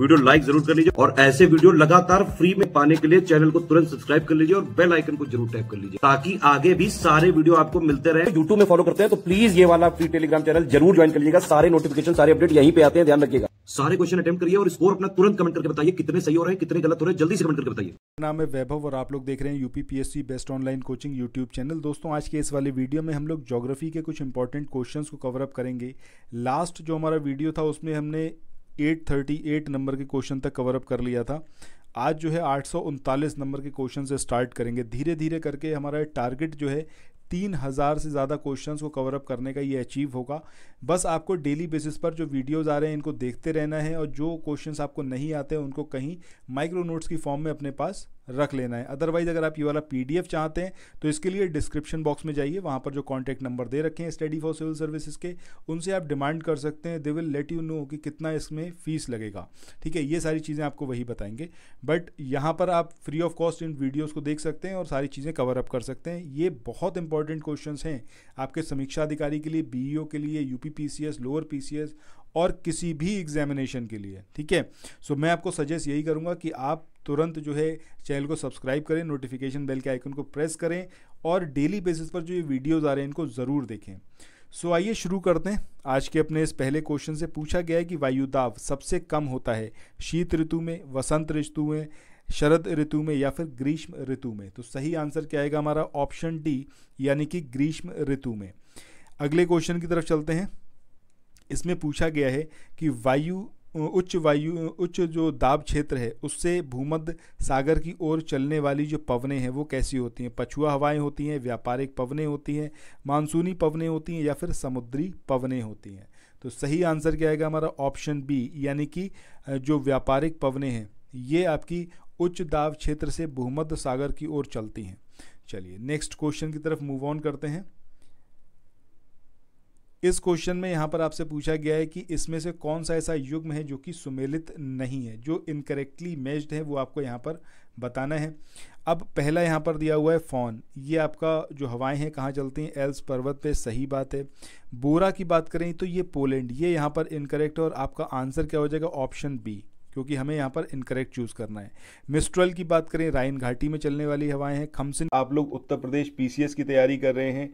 video like जरूर कर लीजिए और ऐसे वीडियो लगातार फ्री में पाने के लिए चैनल को तुरंत सब्सक्राइब कर लीजिए और बेल आइकन को जरूर टैप कर लीजिए ताकि आगे भी सारे वीडियो आपको मिलते रहे यूट्यूब में फॉलो करते हैं तो प्लीज ये वाला फ्री टेलीग्राम चैनल जरूर ज्वाइन कर लीजिएगा सारे नोटिफिकेशन सारे अपडेट यहीं पे आते हैं ध्यान रखिएगा सारे क्वेश्चन अटेम्प करिए और स्कोर अपना तुरंत कमेंट करके बताइए कितने सही हो रहे हैं कितने गलत हो रहे हैं जल्दी से कमेंट करके बताइए नाम है वैभव और आप लोग देख रहे हैं UPPSC best online coaching YouTube channel दोस्तों आज के इस वाले वीडियो में हम लोग ज्योग्राफी के कुछ इंपॉर्टेंट क्वेश्चंस को कवर अप करेंगे लास्ट जो हमारा वीडियो था उसमें हमने 838 नंबर के क्वेश्चन तक कवर अप कर लिया था आज जो है आठ नंबर के क्वेश्चन से स्टार्ट करेंगे धीरे धीरे करके हमारा टारगेट जो है तीन हज़ार से ज़्यादा क्वेश्चंस को कवर अप करने का ये अचीव होगा बस आपको डेली बेसिस पर जो वीडियोस आ रहे हैं इनको देखते रहना है और जो क्वेश्चंस आपको नहीं आते हैं उनको कहीं माइक्रो नोट्स की फॉर्म में अपने पास रख लेना है अदरवाइज़ अगर आप ये वाला पी चाहते हैं तो इसके लिए डिस्क्रिप्शन बॉक्स में जाइए वहाँ पर जो कॉन्टैक्ट नंबर दे रखे हैं स्टडी फॉर सिविल सर्विसेज के उनसे आप डिमांड कर सकते हैं they will let you know कि कितना इसमें फ़ीस लगेगा ठीक है ये सारी चीज़ें आपको वही बताएंगे बट यहाँ पर आप फ्री ऑफ कॉस्ट इन वीडियोज़ को देख सकते हैं और सारी चीज़ें कवर अप कर सकते हैं ये बहुत इंपॉर्टेंट क्वेश्चन हैं आपके समीक्षा अधिकारी के लिए बी e के लिए यू लोअर पी और किसी भी एग्जामिनेशन के लिए ठीक है सो मैं आपको सजेस्ट यही करूँगा कि आप तुरंत जो है चैनल को सब्सक्राइब करें नोटिफिकेशन बेल के आइकन को प्रेस करें और डेली बेसिस पर जो ये वीडियोज़ आ रहे हैं इनको ज़रूर देखें सो आइए शुरू करते हैं आज के अपने इस पहले क्वेश्चन से पूछा गया है कि वायुदाब सबसे कम होता है शीत ऋतु में वसंत ऋतु में शरद ऋतु में या फिर ग्रीष्म ऋतु में तो सही आंसर क्या आएगा हमारा ऑप्शन डी यानी कि ग्रीष्म ऋतु में अगले क्वेश्चन की तरफ चलते हैं इसमें पूछा गया है कि वायु उच्च वायु उच्च जो दाब क्षेत्र है उससे भूमध्य सागर की ओर चलने वाली जो पवनें हैं वो कैसी होती हैं पछुआ हवाएं होती हैं व्यापारिक पवनें होती हैं मानसूनी पवनें होती हैं या फिर समुद्री पवनें होती हैं तो सही आंसर क्या आएगा हमारा ऑप्शन बी यानी कि जो व्यापारिक पवने हैं ये आपकी उच्च दाब क्षेत्र से भूमध्य सागर की ओर चलती हैं चलिए नेक्स्ट क्वेश्चन की तरफ मूव ऑन करते हैं इस क्वेश्चन में यहाँ पर आपसे पूछा गया है कि इसमें से कौन सा ऐसा युग्म है जो कि सुमेलित नहीं है जो इनकरेक्टली मेज्ड है वो आपको यहाँ पर बताना है अब पहला यहाँ पर दिया हुआ है फोन ये आपका जो हवाएं हैं कहाँ चलती हैं एल्स पर्वत पे सही बात है बोरा की बात करें तो ये पोलैंड ये यहाँ पर इनकरेक्ट है और आपका आंसर क्या हो जाएगा ऑप्शन बी क्योंकि हमें यहाँ पर इनकरेक्ट चूज करना है मिस्ट्रल की बात करें राइन घाटी में चलने वाली हवाएं हैं खमसिन आप लोग उत्तर प्रदेश पीसीएस की तैयारी कर रहे हैं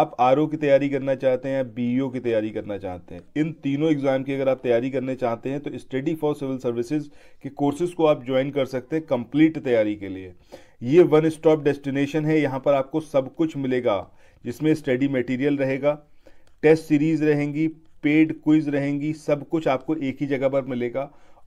आप आर की तैयारी करना चाहते हैं बी e की तैयारी करना चाहते हैं इन तीनों एग्जाम की अगर आप तैयारी करने चाहते हैं तो स्टडी फॉर सिविल सर्विसेज के कोर्सेज को आप ज्वाइन कर सकते हैं कंप्लीट तैयारी के लिए ये वन स्टॉप डेस्टिनेशन है यहाँ पर आपको सब कुछ मिलेगा जिसमें स्टडी मटेरियल रहेगा टेस्ट सीरीज रहेंगी पेड क्विज रहेंगी सब कुछ आपको एक ही जगह पर मिलेगा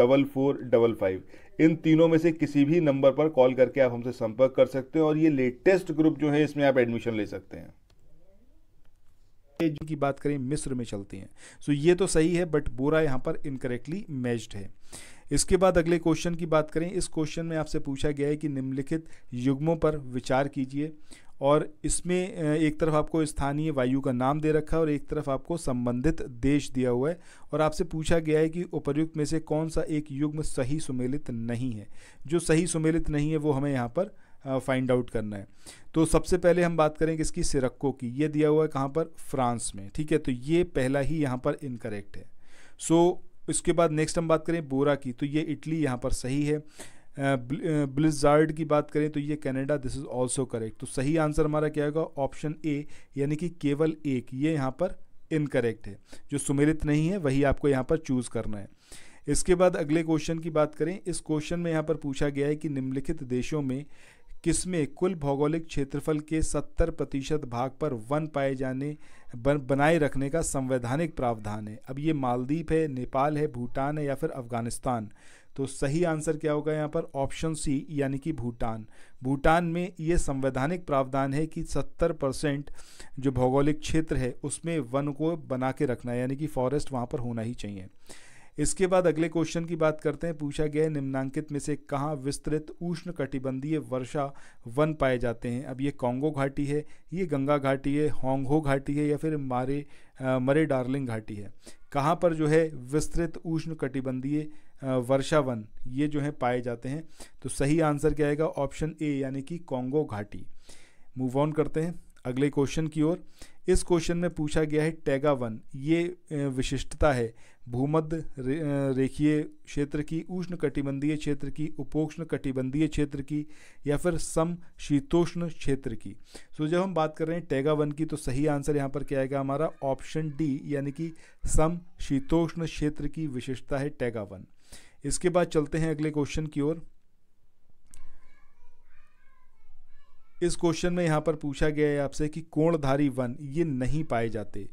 डबल फोर डबल फाइव इन तीनों में से किसी भी नंबर पर कॉल करके आप हमसे संपर्क कर सकते हैं और ये लेटेस्ट ग्रुप जो है इसमें आप एडमिशन ले सकते हैं की बात करें मिस्र में चलती हैं सो so, ये तो सही है बट बोरा यहाँ पर इनकरेक्टली मैच्ड है इसके बाद अगले क्वेश्चन की बात करें इस क्वेश्चन में आपसे पूछा गया है कि निम्नलिखित युग्मों पर विचार कीजिए और इसमें एक तरफ आपको स्थानीय वायु का नाम दे रखा है और एक तरफ आपको संबंधित देश दिया हुआ है और आपसे पूछा गया है कि उपर्युक्त में से कौन सा एक युग्म सही सुमेलित नहीं है जो सही सुमेलित नहीं है वो हमें यहाँ पर फाइंड आउट करना है तो सबसे पहले हम बात करें किसकी सिरक्को की ये दिया हुआ है कहाँ पर फ्रांस में ठीक है तो ये पहला ही यहाँ पर इनकरेक्ट है सो so, इसके बाद नेक्स्ट हम बात करें बोरा की तो ये इटली यहाँ पर सही है ब्लिजार्ड की बात करें तो ये Canada this is also correct तो सही आंसर हमारा क्या होगा ऑप्शन ए यानी कि केवल एक ये यहाँ पर इनकरेक्ट है जो सुमेलित नहीं है वही आपको यहाँ पर चूज़ करना है इसके बाद अगले क्वेश्चन की बात करें इस क्वेश्चन में यहाँ पर पूछा गया है कि निम्नलिखित देशों में किसमें कुल भौगोलिक क्षेत्रफल के 70 प्रतिशत भाग पर वन पाए जाने बन, बनाए रखने का संवैधानिक प्रावधान है अब ये मालदीप है नेपाल है भूटान है या फिर अफगानिस्तान तो सही आंसर क्या होगा यहाँ पर ऑप्शन सी यानी कि भूटान भूटान में ये संवैधानिक प्रावधान है कि 70 परसेंट जो भौगोलिक क्षेत्र है उसमें वन को बना के रखना यानी कि फॉरेस्ट वहाँ पर होना ही चाहिए इसके बाद अगले क्वेश्चन की बात करते हैं पूछा गया है निम्नांकित में से कहाँ विस्तृत उष्ण कटिबंधीय वर्षा वन पाए जाते हैं अब ये कांगो घाटी है ये गंगा घाटी है होंगहो घाटी है या फिर मारे आ, मरे डार्लिंग घाटी है कहाँ पर जो है विस्तृत उष्ण कटिबंधीय वर्षा वन ये जो है पाए जाते हैं तो सही आंसर क्या आएगा ऑप्शन ए यानी कि कॉन्गो घाटी मूव ऑन करते हैं अगले क्वेश्चन की ओर इस क्वेश्चन में पूछा गया है टैगा वन ये विशिष्टता है भूमध्य रे, रेखीय क्षेत्र की उष्ण कटिबंधीय क्षेत्र की उपोष्ण कटिबंधीय क्षेत्र की या फिर सम शीतोष्ण क्षेत्र की सो जब हम बात कर रहे हैं टैगा वन की तो सही आंसर यहाँ पर क्या आएगा हमारा ऑप्शन डी यानी कि सम शीतोष्ण क्षेत्र की विशेषता है टैगा वन इसके बाद चलते हैं अगले क्वेश्चन की ओर इस क्वेश्चन में यहाँ पर पूछा गया है आपसे कि कोणधारी वन ये नहीं पाए जाते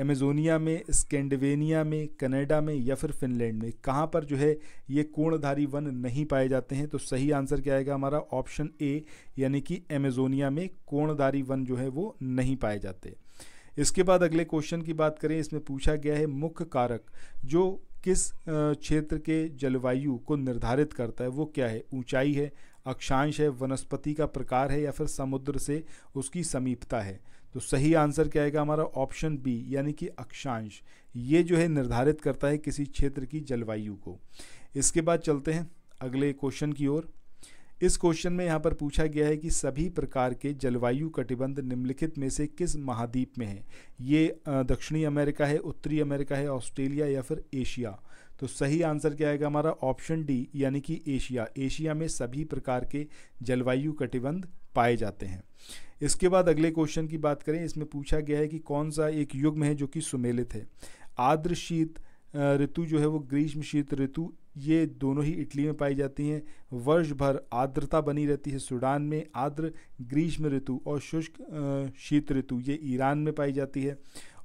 एमेजोनिया में स्कैंडिवेनिया में कनाडा में या फिर फिनलैंड में कहाँ पर जो है ये कोणधारी वन नहीं पाए जाते हैं तो सही आंसर क्या आएगा हमारा ऑप्शन ए यानी कि एमेजोनिया में कोणधारी वन जो है वो नहीं पाए जाते इसके बाद अगले क्वेश्चन की बात करें इसमें पूछा गया है मुख्य कारक जो किस क्षेत्र के जलवायु को निर्धारित करता है वो क्या है ऊंचाई है अक्षांश है वनस्पति का प्रकार है या फिर समुद्र से उसकी समीपता है तो सही आंसर क्या आएगा हमारा ऑप्शन बी यानी कि अक्षांश ये जो है निर्धारित करता है किसी क्षेत्र की जलवायु को इसके बाद चलते हैं अगले क्वेश्चन की ओर इस क्वेश्चन में यहाँ पर पूछा गया है कि सभी प्रकार के जलवायु कटिबंध निम्नलिखित में से किस महाद्वीप में है ये दक्षिणी अमेरिका है उत्तरी अमेरिका है ऑस्ट्रेलिया या फिर एशिया तो सही आंसर क्या आएगा हमारा ऑप्शन डी यानी कि एशिया एशिया में सभी प्रकार के जलवायु कटिबंध पाए जाते हैं इसके बाद अगले क्वेश्चन की बात करें इसमें पूछा गया है कि कौन सा एक युग्म है जो कि सुमेलित है आर्द्र शीत ऋतु जो है वो ग्रीष्म शीत ऋतु ये दोनों ही इटली में पाई जाती हैं वर्ष भर आर्द्रता बनी रहती है सूडान में आर्द्र ग्रीष्म ऋतु और शुष्क शीत ऋतु ये ईरान में पाई जाती है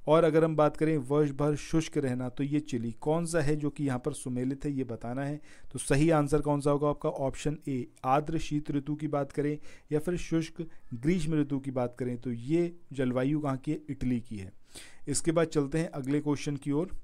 और अगर हम बात करें वर्ष भर शुष्क रहना तो ये चिली कौन सा है जो कि यहाँ पर सुमेलित है ये बताना है तो सही आंसर कौन सा होगा आपका ऑप्शन ए आर्द्र शीत ऋतु की बात करें या फिर शुष्क ग्रीष्म ऋतु की बात करें तो ये जलवायु कहाँ की है इटली की है इसके बाद चलते हैं अगले क्वेश्चन की ओर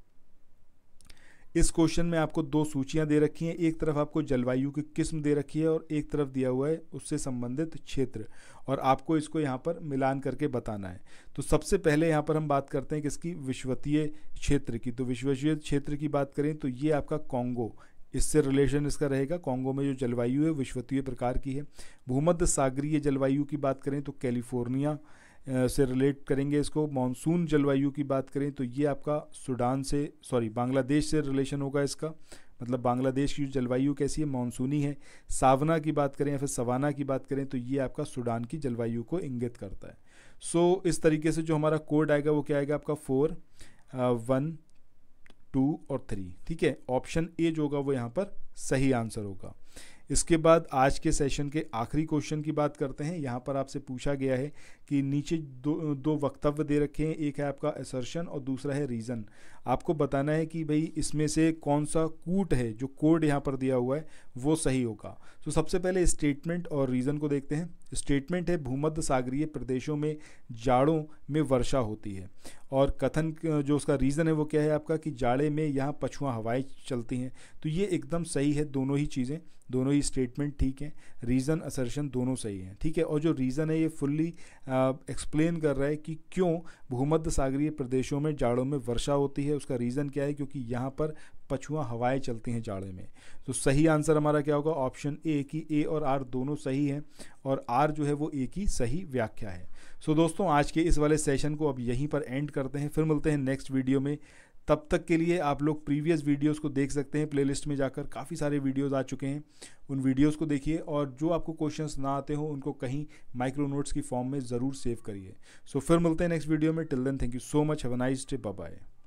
इस क्वेश्चन में आपको दो सूचियां दे रखी हैं एक तरफ आपको जलवायु की किस्म दे रखी है और एक तरफ दिया हुआ है उससे संबंधित क्षेत्र और आपको इसको यहाँ पर मिलान करके बताना है तो सबसे पहले यहाँ पर हम बात करते हैं किसकी विश्वतीय क्षेत्र की तो विश्वतीय क्षेत्र की बात करें तो ये आपका कॉन्गो इससे रिलेशन इसका रहेगा कॉन्गो में जो जलवायु है विश्वतीय प्रकार की है भूमध्य सागरीय जलवायु की बात करें तो कैलिफोर्निया से रिलेट करेंगे इसको मानसून जलवायु की बात करें तो ये आपका सूडान से सॉरी बांग्लादेश से रिलेशन होगा इसका मतलब बांग्लादेश की जलवायु कैसी है मानसूनी है सावना की बात करें या फिर सवाना की बात करें तो ये आपका सूडान की जलवायु को इंगित करता है सो so, इस तरीके से जो हमारा कोड आएगा वो क्या आएगा आपका फोर वन टू और थ्री ठीक है ऑप्शन ए जो होगा वो यहाँ पर सही आंसर होगा इसके बाद आज के सेशन के आखिरी क्वेश्चन की बात करते हैं यहाँ पर आपसे पूछा गया है कि नीचे दो दो वक्तव्य दे रखे हैं एक है आपका असर्शन और दूसरा है रीज़न आपको बताना है कि भाई इसमें से कौन सा कूट है जो कोड यहाँ पर दिया हुआ है वो सही होगा तो सबसे पहले स्टेटमेंट और रीज़न को देखते हैं स्टेटमेंट है भूमध्य सागरीय प्रदेशों में जाड़ों में वर्षा होती है और कथन जो उसका रीज़न है वो क्या है आपका कि जाड़े में यहाँ पछुआ हवाएं चलती हैं तो ये एकदम सही है दोनों ही चीज़ें दोनों ही स्टेटमेंट ठीक हैं रीज़न असर्शन दोनों सही हैं ठीक है और जो रीज़न है ये फुल्ली एक्सप्लेन कर रहा है कि क्यों भूमध्य सागरीय प्रदेशों में जाड़ों में वर्षा होती है है उसका रीज़न क्या है क्योंकि यहाँ पर पछुआ हवाएं चलती हैं जाड़े में तो सही आंसर हमारा क्या होगा ऑप्शन ए कि ए और आर दोनों सही हैं और आर जो है वो ए की सही व्याख्या है सो दोस्तों आज के इस वाले सेशन को अब यहीं पर एंड करते हैं फिर मिलते हैं नेक्स्ट वीडियो में तब तक के लिए आप लोग प्रीवियस वीडियोस को देख सकते हैं प्लेलिस्ट में जाकर काफ़ी सारे वीडियोस आ चुके हैं उन वीडियोस को देखिए और जो आपको क्वेश्चंस ना आते हो उनको कहीं माइक्रो नोट्स की फॉर्म में ज़रूर सेव करिए सो so, फिर मिलते हैं नेक्स्ट वीडियो में till then thank you so much have a nice day bye